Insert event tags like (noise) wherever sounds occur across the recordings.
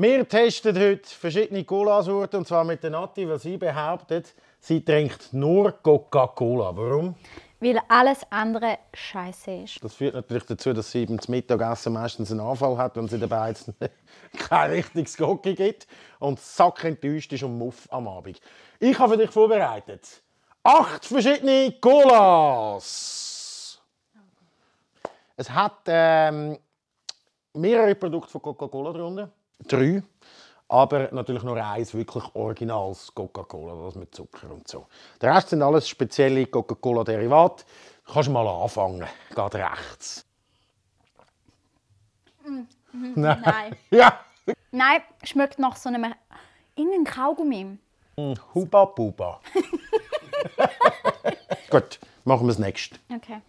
Wir testen heute verschiedene Cola-Sorten und zwar mit der Nati, weil sie behauptet, sie trinkt nur Coca-Cola. Warum? Weil alles andere scheiße ist. Das führt natürlich dazu, dass sie beim Mittagessen meistens einen Anfall hat, wenn sie dabei jetzt (laughs) kein richtiges Gocki gibt und sackentäuscht ist und muff am Abend. Ich habe für dich vorbereitet acht verschiedene Colas. Es hat ähm, mehrere Produkte von Coca-Cola drunter drei. Aber natürlich nur eins wirklich originales Coca-Cola, das mit Zucker und so. Der Rest sind alles spezielle Coca-Cola-Derivate. Kannst du mal anfangen, geht rechts. Mm. Nein. Nein. (laughs) ja. Nein, schmeckt nach so einem irgendeinem Kaugummi. Mm, Huba Buba. (laughs) Gut, machen wir das nächste. Okay.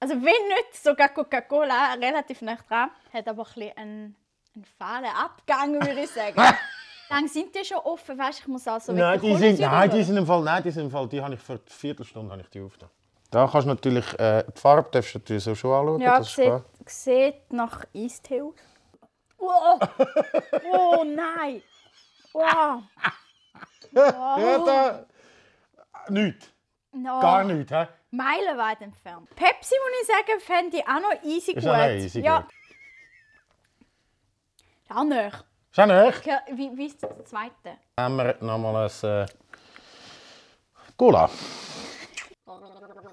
Also wenn nicht sogar Coca-Cola relativ nah dran, hat aber ein bisschen einen ein fahler Abgang, würde ich sagen. Dann (laughs) sind die schon offen, weißt ich muss also nein, die sind, nein, die sind im Fall, nein, die sind im Fall, die habe ich für eine Viertelstunde habe ich die aufgenommen. Da kannst du natürlich, äh, die Farbe darfst du natürlich so schon anschauen. Ja, das sieht, sieht nach Eistee aus. Wow. (laughs) oh nein! Wow! wow. (laughs) Ja, da... Nichts. No. Gar nichts, hä? Meilenweit entfernt. Pepsi, muss ich sagen, fände ich auch noch easy ist gut. Auch easy ja. gut. Auch nicht. Ist auch noch. Ja, wie, wie ist das zweite? Haben wir nochmal ein äh, Gula. (laughs)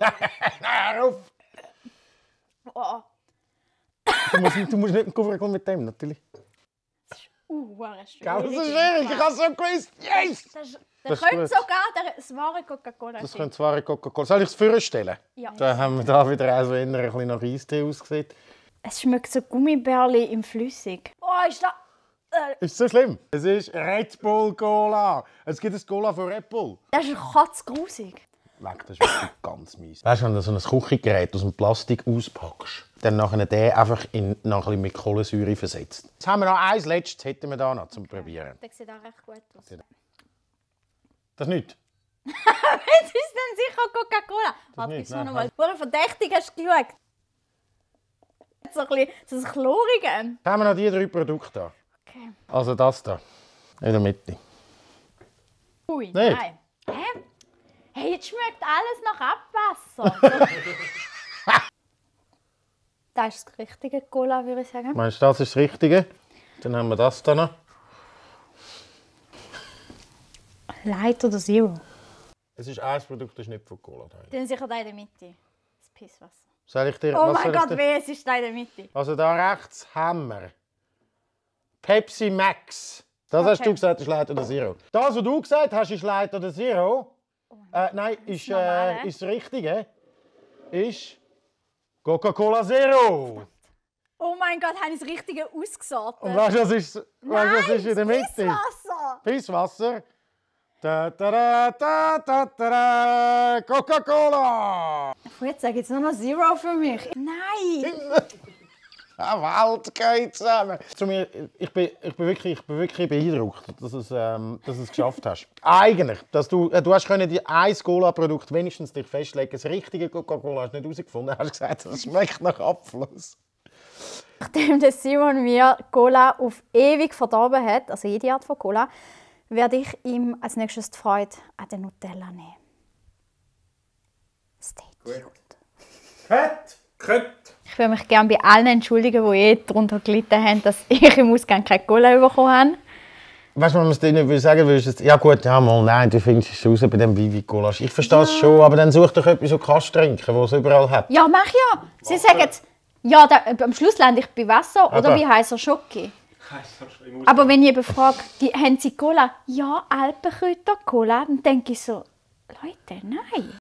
Nein, hör auf! Oh. Du musst, du musst nicht den mit dem, natürlich. Das ist uh, schwierig. Das ist schwierig, ich habe es so gewusst. Yes! Das, könnte sogar das wahre Coca-Cola Das könnte das wahre Coca-Cola Soll ich es vorstellen? Ja. Dann haben wir da wieder ein bisschen nach Eistee ausgesehen. Es schmeckt so Gummibärli im Flüssig. Oh, ist das... Äh. Ist so schlimm? Es ist Red Bull Cola. Es gibt ein Cola von Red Bull. Das ist katzgrusig. Weg, das ist wirklich (laughs) ganz mies. Weißt du, wenn du so ein Küchengerät aus dem Plastik auspackst, dann nachher den einfach in, noch ein mit Kohlensäure versetzt. Jetzt haben wir noch eins letztes, hätten wir da noch zum okay. Probieren. Das sieht auch recht gut aus. Das ist nichts. Was (laughs) ist denn sicher Coca-Cola. Warte, ich muss nochmal. Woran verdächtig hast du geschaut? so ein bisschen chlorig. ein Haben wir noch diese drei Produkte an. Okay. Also das hier. In der Mitte. Ui, Nicht? nein. Hä? Hey, jetzt schmeckt alles nach Abwasser. (laughs) das ist das richtige Cola, würde ich sagen. Meinst du, das ist das Richtige? Dann haben wir das hier noch. Light oder Zero? Es ist ein Produkt, das ist nicht von Cola. Dann sicher der in der Mitte. Das Pisswasser. Soll ich dir, oh mein Gott, dir, wer ist da in der Mitte? Also da rechts Hammer. Pepsi Max. Das okay. hast du gesagt, ist Leiter oder Zero. Das, was du gesagt hast, ist Leiter oder Zero. Oh äh, nein, ist, äh, ist das Richtige. Ist Coca-Cola Zero. Oh mein Gott, haben das Richtige ausgesorgt. Und weißt du, was ist, weißt, was ist in der Mitte? Pisswasser. Pisswasser. Da, da, da, da, da, Coca-Cola! Jetzt sage ich nur noch Zero für mich. Nein! (laughs) Ah, Welt geht zusammen. Zu mir, ich, bin, ich, bin wirklich, ich bin wirklich beeindruckt, dass du es, ähm, dass es geschafft hast. Eigentlich, dass du, äh, du hast können die ein Cola-Produkt wenigstens dich festlegen. Das richtige Coca-Cola hast du nicht herausgefunden. Du Hast gesagt, das schmeckt nach Abfluss. Nachdem Simon mir Cola auf ewig verdorben hat, also jede Art von Cola, werde ich ihm als nächstes die Freude an den Nutella nehmen. Stay tuned. Cut! Cut! Ich würde mich gerne bei allen entschuldigen, die je eh darunter gelitten haben, dass (laughs) ich im Ausgang keine Cola bekommen habe. Weißt du, wenn man es dir nicht sagen will? ja gut, ja mal, nein, du findest es raus bei dem Vivi Gulasch. Ich verstehe es schon, aber dann such doch etwas, was kannst trinken, was es überall hat. Ja, mach ja. Sie Wasser. sagen, ja, da, am Schluss lande ich bei Wasser oder oder bei heißer Schoki. Aber wenn jemand fragt, die, haben Sie Cola? Ja, Alpenkräuter-Cola. Dann denke ich so, Leute, nein.